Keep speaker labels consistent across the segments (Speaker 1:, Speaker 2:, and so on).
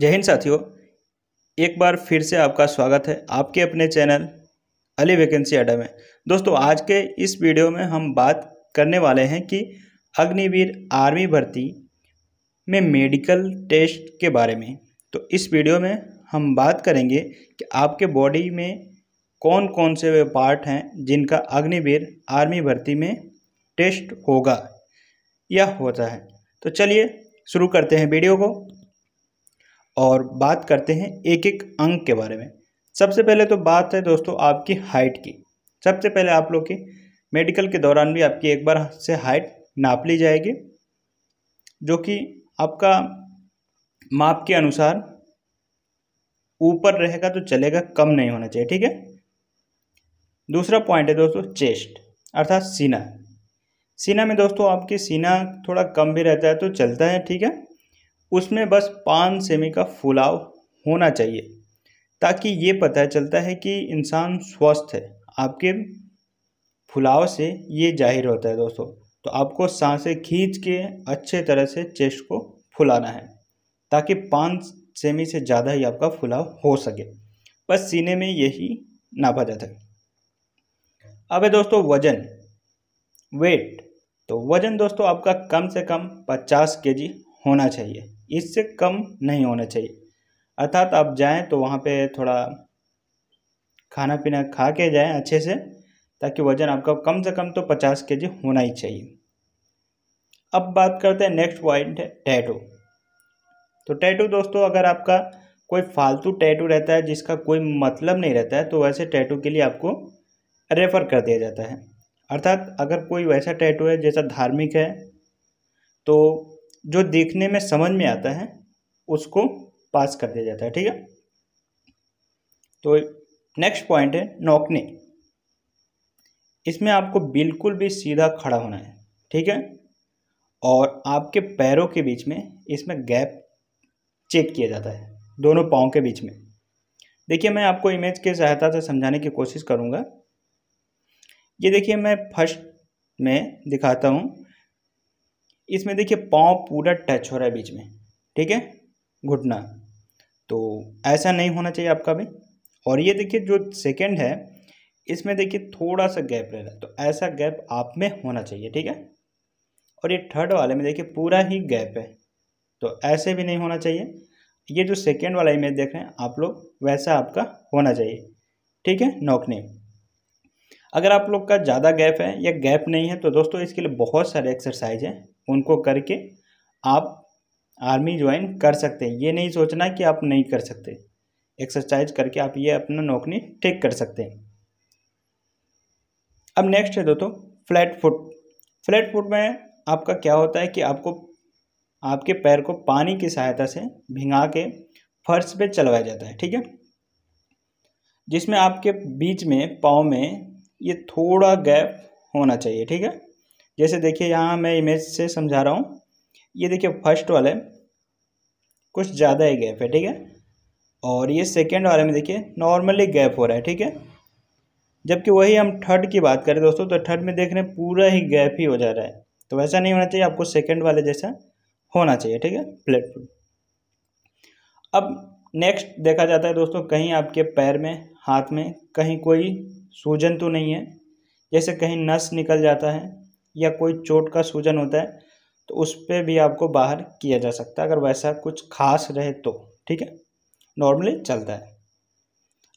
Speaker 1: जय हिंद साथियों एक बार फिर से आपका स्वागत है आपके अपने चैनल अली वैकेंसी अड्डा में दोस्तों आज के इस वीडियो में हम बात करने वाले हैं कि अग्निवीर आर्मी भर्ती में मेडिकल टेस्ट के बारे में तो इस वीडियो में हम बात करेंगे कि आपके बॉडी में कौन कौन से वे पार्ट हैं जिनका अग्निवीर आर्मी भर्ती में टेस्ट होगा या होता है तो चलिए शुरू करते हैं वीडियो को और बात करते हैं एक एक अंक के बारे में सबसे पहले तो बात है दोस्तों आपकी हाइट की सबसे पहले आप लोग की मेडिकल के दौरान भी आपकी एक बार से हाइट नाप ली जाएगी जो कि आपका माप के अनुसार ऊपर रहेगा तो चलेगा कम नहीं होना चाहिए ठीक है दूसरा पॉइंट है दोस्तों चेस्ट अर्थात सीना सीना में दोस्तों आपकी सीना थोड़ा कम भी रहता है तो चलता है ठीक है उसमें बस पाँच सेमी का फुलाव होना चाहिए ताकि ये पता चलता है कि इंसान स्वस्थ है आपके फुलाव से ये जाहिर होता है दोस्तों तो आपको सांसें खींच के अच्छे तरह से चेस्ट को फुलाना है ताकि पाँच सेमी से ज़्यादा ही आपका फुलाव हो सके बस सीने में यही नापा जाता है अब है दोस्तों वजन वेट तो वज़न दोस्तों आपका कम से कम पचास केजी होना चाहिए इससे कम नहीं होना चाहिए अर्थात आप जाएं तो वहाँ पे थोड़ा खाना पीना खा के जाएं अच्छे से ताकि वज़न आपका कम से कम तो पचास के जी होना ही चाहिए अब बात करते हैं नेक्स्ट पॉइंट है टैटू तो टैटू दोस्तों अगर आपका कोई फालतू टैटू रहता है जिसका कोई मतलब नहीं रहता है तो वैसे टैटू के लिए आपको रेफ़र कर दिया जाता है अर्थात अगर कोई वैसा टैटू है जैसा धार्मिक है तो जो देखने में समझ में आता है उसको पास कर दिया जाता है ठीक है तो नेक्स्ट पॉइंट है नौकने इसमें आपको बिल्कुल भी सीधा खड़ा होना है ठीक है और आपके पैरों के बीच में इसमें गैप चेक किया जाता है दोनों पाँव के बीच में देखिए मैं आपको इमेज के सहायता से समझाने की कोशिश करूँगा ये देखिए मैं फर्स्ट में दिखाता हूँ इसमें देखिए पाँव पूरा टच हो रहा है बीच में ठीक है घुटना तो ऐसा नहीं होना चाहिए आपका भी और ये देखिए जो सेकंड है इसमें देखिए थोड़ा सा गैप रह रहा है तो ऐसा गैप आप में होना चाहिए ठीक है और ये थर्ड वाले में देखिए पूरा ही गैप है तो ऐसे भी नहीं होना चाहिए ये जो सेकेंड वाला इमेज देख रहे हैं आप लोग वैसा आपका होना चाहिए ठीक है नौकने अगर आप लोग का ज़्यादा गैप है या गैप नहीं है तो दोस्तों इसके लिए बहुत सारे एक्सरसाइज हैं उनको करके आप आर्मी ज्वाइन कर सकते हैं ये नहीं सोचना कि आप नहीं कर सकते एक्सरसाइज करके आप ये अपना नौकरी ठीक कर सकते हैं अब नेक्स्ट है दोस्तों फ्लैट फुट फ्लैट फुट में आपका क्या होता है कि आपको आपके पैर को पानी की सहायता से भिंगा के फर्श पे चलवाया जाता है ठीक है जिसमें आपके बीच में पाँव में ये थोड़ा गैप होना चाहिए ठीक है जैसे देखिए यहाँ मैं इमेज से समझा रहा हूँ ये देखिए फर्स्ट वाले कुछ ज़्यादा ही गैप है ठीक है और ये सेकेंड वाले में देखिए नॉर्मली गैप हो रहा है ठीक है जबकि वही हम थर्ड की बात करें दोस्तों तो थर्ड में देख रहे हैं पूरा ही गैप ही हो जा रहा है तो वैसा नहीं होना चाहिए आपको सेकेंड वाले जैसा होना चाहिए ठीक है प्लेटफॉर्म अब नेक्स्ट देखा जाता है दोस्तों कहीं आपके पैर में हाथ में कहीं कोई सूजन तो नहीं है जैसे कहीं नस निकल जाता है या कोई चोट का सूजन होता है तो उस पर भी आपको बाहर किया जा सकता है अगर वैसा कुछ खास रहे तो ठीक है नॉर्मली चलता है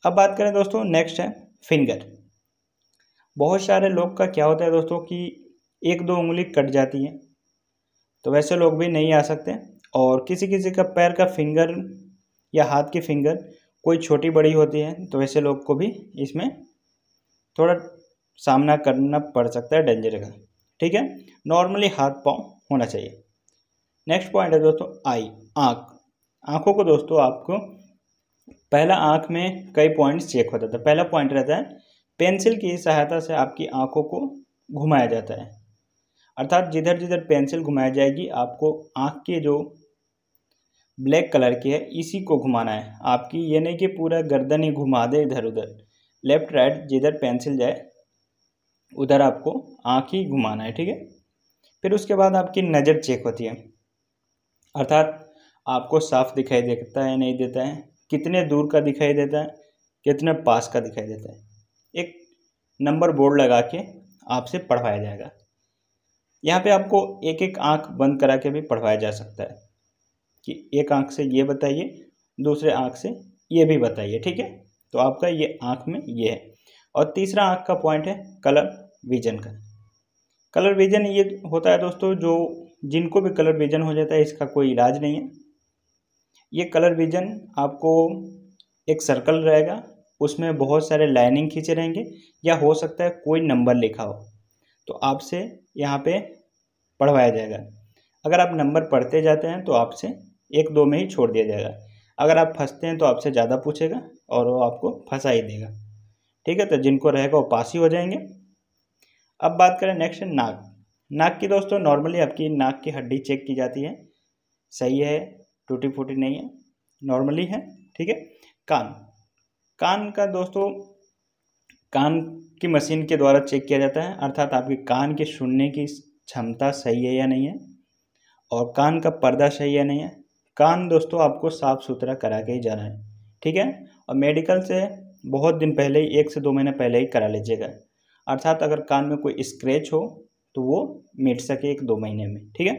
Speaker 1: अब बात करें दोस्तों नेक्स्ट है फिंगर बहुत सारे लोग का क्या होता है दोस्तों कि एक दो उंगली कट जाती है तो वैसे लोग भी नहीं आ सकते और किसी किसी का पैर का फिंगर या हाथ की फिंगर कोई छोटी बड़ी होती है तो वैसे लोग को भी इसमें थोड़ा सामना करना पड़ सकता है डेंजर का ठीक है नॉर्मली हाथ पाँव होना चाहिए नेक्स्ट पॉइंट है दोस्तों आई आँख आँखों को दोस्तों आपको पहला आँख में कई पॉइंट्स चेक होता था पहला पॉइंट रहता है पेंसिल की सहायता से आपकी आँखों को घुमाया जाता है अर्थात जिधर जिधर पेंसिल घुमाई जाएगी आपको आँख के जो ब्लैक कलर की है इसी को घुमाना है आपकी ये नहीं कि पूरा गर्दन ही घुमा दे इधर उधर लेफ्ट राइट जिधर पेंसिल जाए उधर आपको आँख ही घुमाना है ठीक है फिर उसके बाद आपकी नज़र चेक होती है अर्थात आपको साफ दिखाई देता है नहीं देता है कितने दूर का दिखाई देता है कितने पास का दिखाई देता है एक नंबर बोर्ड लगा के आपसे पढ़वाया जाएगा यहाँ पे आपको एक एक आँख बंद करा के भी पढ़वाया जा सकता है कि एक आँख से ये बताइए दूसरे आँख से ये भी बताइए ठीक है तो आपका ये आँख में ये है और तीसरा आँख का पॉइंट है कलर विजन का कलर विजन ये होता है दोस्तों जो जिनको भी कलर विजन हो जाता है इसका कोई इलाज नहीं है ये कलर विजन आपको एक सर्कल रहेगा उसमें बहुत सारे लाइनिंग खींचे रहेंगे या हो सकता है कोई नंबर लिखा हो तो आपसे यहाँ पे पढ़वाया जाएगा अगर आप नंबर पढ़ते जाते हैं तो आपसे एक दो में ही छोड़ दिया जाएगा अगर आप फंसते हैं तो आपसे ज़्यादा पूछेगा और वो आपको फंसा ही देगा ठीक है तो जिनको रहेगा वो पास ही हो जाएंगे अब बात करें नेक्स्ट नाक नाक की दोस्तों नॉर्मली आपकी नाक की हड्डी चेक की जाती है सही है टूटी फूटी नहीं है नॉर्मली है ठीक है कान कान का दोस्तों कान की मशीन के द्वारा चेक किया जाता है अर्थात आपके कान के सुनने की क्षमता सही है या नहीं है और कान का पर्दा सही है नहीं है कान दोस्तों आपको साफ़ सुथरा करा के ही जाना है ठीक है और मेडिकल से बहुत दिन पहले ही एक से दो महीने पहले ही करा लीजिएगा अर्थात अगर कान में कोई स्क्रैच हो तो वो मिट सके एक दो महीने में ठीक है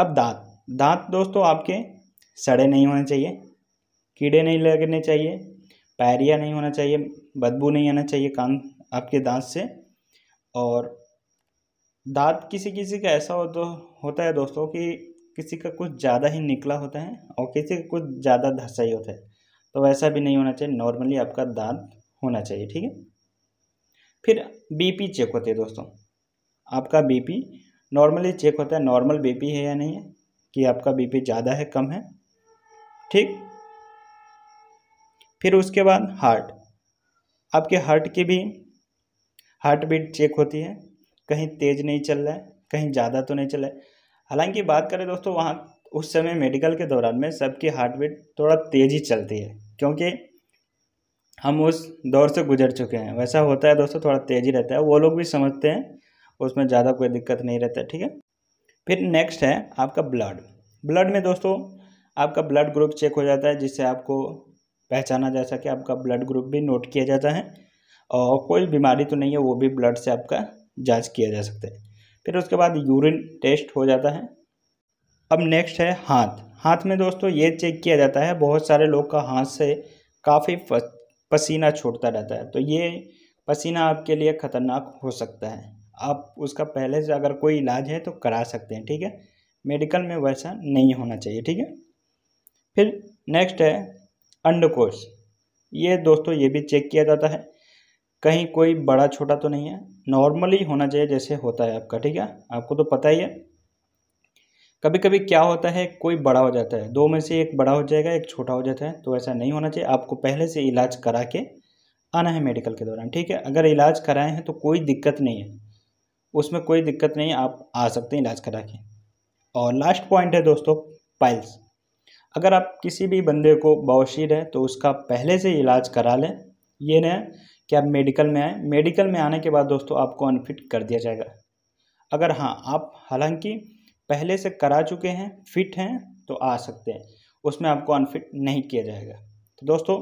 Speaker 1: अब दांत दांत दोस्तों आपके सड़े नहीं होने चाहिए कीड़े नहीं लगने चाहिए पैरिया नहीं होना चाहिए बदबू नहीं आना चाहिए कान आपके दांत से और दांत किसी किसी का ऐसा हो तो होता है दोस्तों कि किसी का कुछ ज़्यादा ही निकला होता है और किसी का कुछ ज़्यादा धसा ही होता है तो वैसा भी नहीं होना चाहिए नॉर्मली आपका दांत होना चाहिए ठीक है फिर बीपी चेक होते हैं दोस्तों आपका बीपी नॉर्मली चेक होता है नॉर्मल बीपी है या नहीं है कि आपका बीपी ज़्यादा है कम है ठीक फिर उसके बाद हार्ट आपके हार्ट की भी हार्ट बीट चेक होती है कहीं तेज़ नहीं चल रहा है कहीं ज़्यादा तो नहीं चल रहा है हालांकि बात करें दोस्तों वहाँ उस समय मेडिकल के दौरान में सबकी हार्ट बीट थोड़ा तेज़ ही चलती है क्योंकि हम उस दौर से गुजर चुके हैं वैसा होता है दोस्तों थोड़ा तेज़ी रहता है वो लोग भी समझते हैं उसमें ज़्यादा कोई दिक्कत नहीं रहता है, ठीक है फिर नेक्स्ट है आपका ब्लड ब्लड में दोस्तों आपका ब्लड ग्रुप चेक हो जाता है जिससे आपको पहचाना जा सके आपका ब्लड ग्रुप भी नोट किया जाता है और कोई बीमारी तो नहीं है वो भी ब्लड से आपका जांच किया जा सकता है फिर उसके बाद यूरिन टेस्ट हो जाता है अब नेक्स्ट है हाथ हाथ में दोस्तों ये चेक किया जाता है बहुत सारे लोग का हाथ से काफ़ी पसीना छोड़ता रहता है तो ये पसीना आपके लिए ख़तरनाक हो सकता है आप उसका पहले से अगर कोई इलाज है तो करा सकते हैं ठीक है मेडिकल में वैसा नहीं होना चाहिए ठीक है फिर नेक्स्ट है अंडकोश ये दोस्तों ये भी चेक किया जाता है कहीं कोई बड़ा छोटा तो नहीं है नॉर्मली होना चाहिए जैसे होता है आपका ठीक है आपको तो पता ही है कभी कभी क्या होता है कोई बड़ा हो जाता है दो में से एक बड़ा हो जाएगा एक छोटा हो जाता है तो ऐसा नहीं होना चाहिए आपको पहले से इलाज करा के आना है मेडिकल के दौरान ठीक है अगर इलाज कराए हैं तो कोई दिक्कत नहीं है उसमें कोई दिक्कत नहीं आप आ सकते हैं इलाज करा के और लास्ट पॉइंट है दोस्तों पाइल्स अगर आप किसी भी बंदे को बवासीर है तो उसका पहले से इलाज करा लें ये न कि आप मेडिकल में आए मेडिकल में आने के बाद दोस्तों आपको अनफिट कर दिया जाएगा अगर हाँ आप हालांकि पहले से करा चुके हैं फिट हैं तो आ सकते हैं उसमें आपको अनफिट नहीं किया जाएगा तो दोस्तों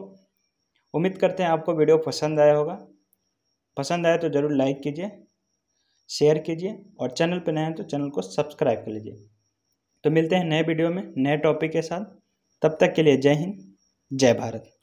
Speaker 1: उम्मीद करते हैं आपको वीडियो पसंद आया होगा पसंद आया तो ज़रूर लाइक कीजिए शेयर कीजिए और चैनल पर नए हैं तो चैनल को सब्सक्राइब कर लीजिए तो मिलते हैं नए वीडियो में नए टॉपिक के साथ तब तक के लिए जय हिंद जय भारत